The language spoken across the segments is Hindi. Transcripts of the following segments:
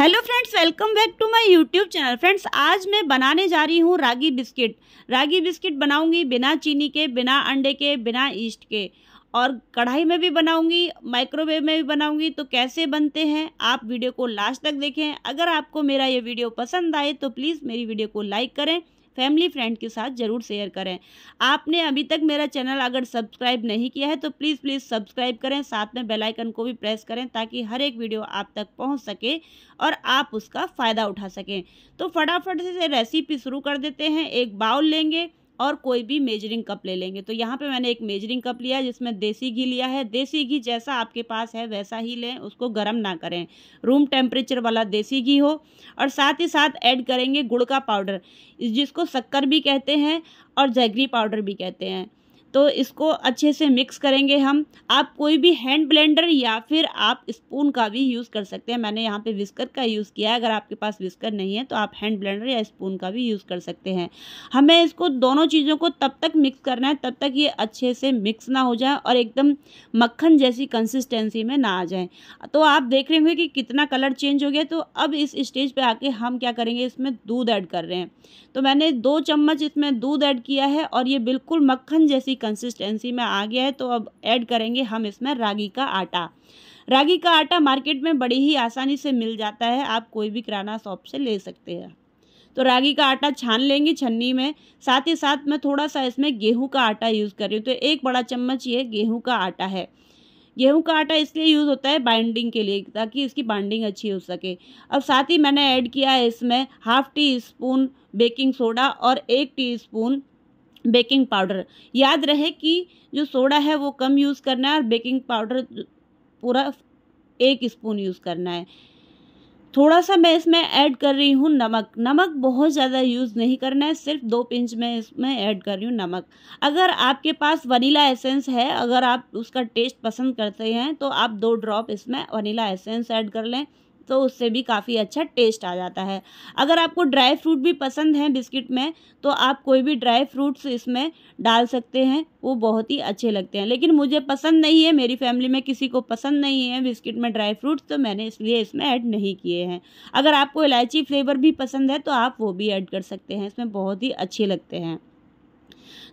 hello friends welcome back to my YouTube channel friends आज मैं बनाने जा रही हूँ रागी बिस्किट रागी बिस्किट बनाऊँगी बिना चीनी के बिना अंडे के बिना ईस्ट के और कढ़ाई में भी बनाऊँगी माइक्रोवेव में भी बनाऊँगी तो कैसे बनते हैं आप वीडियो को लास्ट तक देखें अगर आपको मेरा ये वीडियो पसंद आए तो प्लीज़ मेरी वीडियो को लाइक करें फैमिली फ्रेंड के साथ ज़रूर शेयर करें आपने अभी तक मेरा चैनल अगर सब्सक्राइब नहीं किया है तो प्लीज़ प्लीज़ सब्सक्राइब करें साथ में बेलाइकन को भी प्रेस करें ताकि हर एक वीडियो आप तक पहुँच सके और आप उसका फ़ायदा उठा सकें तो फटाफट से रेसिपी शुरू कर देते हैं एक बाउल लेंगे और कोई भी मेजरिंग कप ले लेंगे तो यहाँ पे मैंने एक मेजरिंग कप लिया है जिसमें देसी घी लिया है देसी घी जैसा आपके पास है वैसा ही लें उसको गर्म ना करें रूम टेम्परेचर वाला देसी घी हो और साथ ही साथ ऐड करेंगे गुड़ का पाउडर जिसको शक्कर भी कहते हैं और जैगरी पाउडर भी कहते हैं तो इसको अच्छे से मिक्स करेंगे हम आप कोई भी हैंड ब्लेंडर या फिर आप स्पून का भी यूज़ कर सकते हैं मैंने यहाँ पे विस्कर का यूज़ किया है अगर आपके पास विस्कर नहीं है तो आप हैंड ब्लेंडर या स्पून का भी यूज़ कर सकते हैं हमें इसको दोनों चीज़ों को तब तक मिक्स करना है तब तक ये अच्छे से मिक्स ना हो जाए और एकदम मक्खन जैसी कंसिस्टेंसी में ना आ जाए तो आप देख रहे होंगे कि कितना कलर चेंज हो गया तो अब इस स्टेज पर आके हम क्या करेंगे इसमें दूध ऐड कर रहे हैं तो मैंने दो चम्मच इसमें दूध ऐड किया है और ये बिल्कुल मक्खन जैसी कंसिस्टेंसी में आ गया है तो अब ऐड करेंगे हम इसमें रागी का आटा रागी का आटा मार्केट में बड़ी ही आसानी से मिल जाता है आप कोई भी किराना शॉप से ले सकते हैं तो रागी का आटा छान लेंगे छन्नी में साथ ही साथ मैं थोड़ा सा इसमें गेहूं का आटा यूज़ कर रही हूँ तो एक बड़ा चम्मच ये गेहूं का आटा है गेहूं का आटा इसलिए यूज़ होता है बाइंडिंग के लिए ताकि इसकी बाइंडिंग अच्छी हो सके अब साथ ही मैंने ऐड किया है इसमें half teaspoon baking soda और एक टी बेकिंग पाउडर याद रहे कि जो सोडा है वो कम यूज़ करना है और बेकिंग पाउडर पूरा एक स्पून यूज़ करना है थोड़ा सा मैं इसमें ऐड कर रही हूँ नमक नमक बहुत ज़्यादा यूज़ नहीं करना है सिर्फ दो पिंच में इसमें ऐड कर रही हूँ नमक अगर आपके पास वनीला एसेंस है अगर आप उसका टेस्ट पसंद करते हैं तो आप दो ड्रॉप इसमें वनीला एसेंस ऐड कर लें तो उससे भी काफ़ी अच्छा टेस्ट आ जाता है अगर आपको ड्राई फ्रूट भी पसंद है बिस्किट में तो आप कोई भी ड्राई फ्रूट्स इसमें डाल सकते हैं वो बहुत ही अच्छे लगते हैं लेकिन मुझे पसंद नहीं है मेरी फैमिली में किसी को पसंद नहीं है बिस्किट में ड्राई फ्रूट्स तो मैंने इसलिए इसमें ऐड नहीं किए हैं अगर आपको इलायची फ्लेवर भी पसंद है तो आप वो भी ऐड कर सकते हैं इसमें बहुत ही अच्छे लगते हैं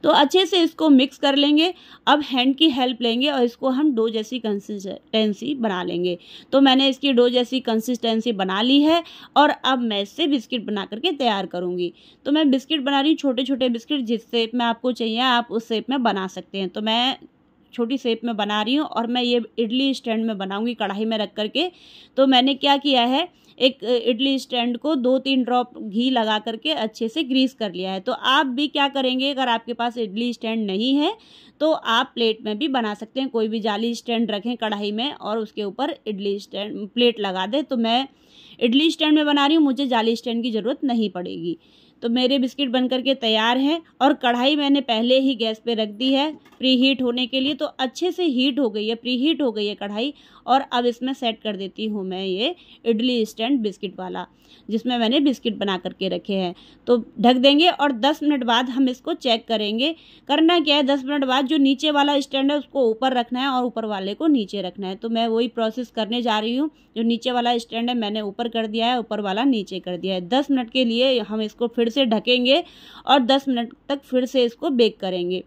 तो अच्छे से इसको मिक्स कर लेंगे अब हैंड की हेल्प लेंगे और इसको हम डो जैसी कंसिस्टेंसी बना लेंगे तो मैंने इसकी डो जैसी कंसिस्टेंसी बना ली है और अब मैं इससे बिस्किट बना करके तैयार करूँगी तो मैं बिस्किट बना रही हूँ छोटे छोटे बिस्किट जिस शेप में आपको चाहिए आप उस शेप में बना सकते हैं तो मैं छोटी शेप में बना रही हूँ और मैं ये इडली स्टैंड में बनाऊँगी कढ़ाई में रख करके तो मैंने क्या किया है एक इडली स्टैंड को दो तीन ड्रॉप घी लगा करके अच्छे से ग्रीस कर लिया है तो आप भी क्या करेंगे अगर आपके पास इडली स्टैंड नहीं है तो आप प्लेट में भी बना सकते हैं कोई भी जाली स्टैंड रखें कढ़ाई में और उसके ऊपर इडली स्टैंड प्लेट लगा दें तो मैं इडली स्टैंड में बना रही हूँ मुझे जाली स्टैंड की ज़रूरत नहीं पड़ेगी तो मेरे बिस्किट बन करके तैयार हैं और कढ़ाई मैंने पहले ही गैस पे रख दी है प्री हीट होने के लिए तो अच्छे से हीट हो गई है प्री हीट हो गई है कढ़ाई और अब इसमें सेट कर देती हूँ मैं ये इडली स्टैंड बिस्किट वाला जिसमें मैंने बिस्किट बना करके रखे हैं तो ढक देंगे और दस मिनट बाद हम इसको चेक करेंगे करना क्या है दस मिनट बाद जो नीचे वाला स्टैंड है उसको ऊपर रखना है और ऊपर वाले को नीचे रखना है तो मैं वही प्रोसेस करने जा रही हूँ जो नीचे वाला स्टैंड है मैंने ऊपर कर दिया है ऊपर वाला नीचे कर दिया है दस मिनट के लिए हम इसको फिर फिर से ढकेंगे और 10 मिनट तक फिर से इसको बेक करेंगे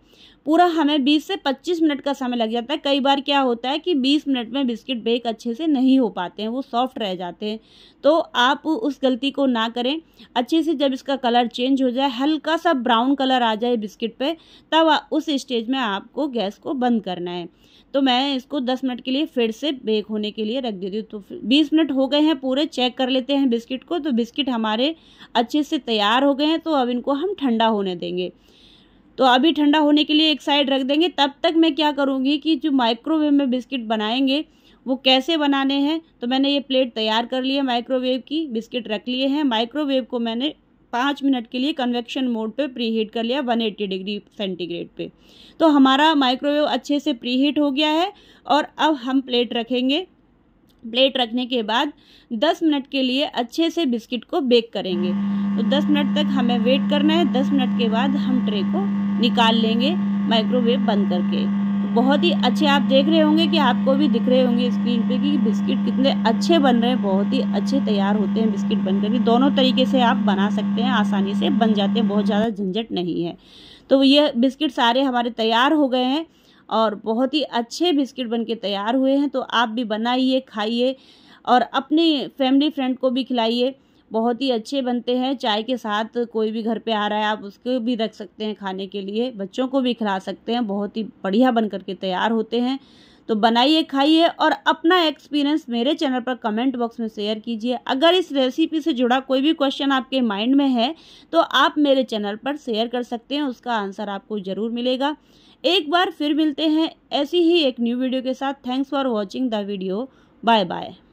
पूरा हमें 20 से 25 मिनट का समय लग जाता है कई बार क्या होता है कि 20 मिनट में बिस्किट बेक अच्छे से नहीं हो पाते हैं वो सॉफ्ट रह जाते हैं तो आप उस गलती को ना करें अच्छे से जब इसका कलर चेंज हो जाए हल्का सा ब्राउन कलर आ जाए बिस्किट पे तब उस स्टेज में आपको गैस को बंद करना है तो मैं इसको दस मिनट के लिए फिर से बेक होने के लिए रख देती हूँ तो बीस मिनट हो गए हैं पूरे चेक कर लेते हैं बिस्किट को तो बिस्किट हमारे अच्छे से तैयार हो गए हैं तो अब इनको हम ठंडा होने देंगे तो अभी ठंडा होने के लिए एक साइड रख देंगे तब तक मैं क्या करूँगी कि जो माइक्रोवेव में बिस्किट बनाएंगे वो कैसे बनाने हैं तो मैंने ये प्लेट तैयार कर लिया माइक्रोवेव की बिस्किट रख लिए हैं माइक्रोवेव को मैंने पाँच मिनट के लिए कन्वेक्शन मोड पे प्री हीट कर लिया 180 डिग्री सेंटीग्रेड पे तो हमारा माइक्रोवेव अच्छे से प्री हीट हो गया है और अब हम प्लेट रखेंगे प्लेट रखने के बाद 10 मिनट के लिए अच्छे से बिस्किट को बेक करेंगे तो 10 मिनट तक हमें वेट करना है 10 मिनट के बाद हम ट्रे को निकाल लेंगे माइक्रोवेव बंद करके बहुत ही अच्छे आप देख रहे होंगे कि आपको भी दिख रहे होंगे स्क्रीन पे कि बिस्किट कितने अच्छे बन रहे हैं बहुत ही अच्छे तैयार होते हैं बिस्किट बन करके दोनों तरीके से आप बना सकते हैं आसानी से बन जाते हैं बहुत ज़्यादा झंझट नहीं है तो ये बिस्किट सारे हमारे तैयार हो गए हैं और बहुत ही अच्छे बिस्किट बन के तैयार हुए हैं तो आप भी बनाइए खाइए और अपने फैमिली फ्रेंड को भी खिलाइए बहुत ही अच्छे बनते हैं चाय के साथ कोई भी घर पे आ रहा है आप उसको भी रख सकते हैं खाने के लिए बच्चों को भी खिला सकते हैं बहुत ही बढ़िया बन करके तैयार होते हैं तो बनाइए खाइए और अपना एक्सपीरियंस मेरे चैनल पर कमेंट बॉक्स में शेयर कीजिए अगर इस रेसिपी से जुड़ा कोई भी क्वेश्चन आपके माइंड में है तो आप मेरे चैनल पर शेयर कर सकते हैं उसका आंसर आपको ज़रूर मिलेगा एक बार फिर मिलते हैं ऐसी ही एक न्यू वीडियो के साथ thanks for watching the video bye bye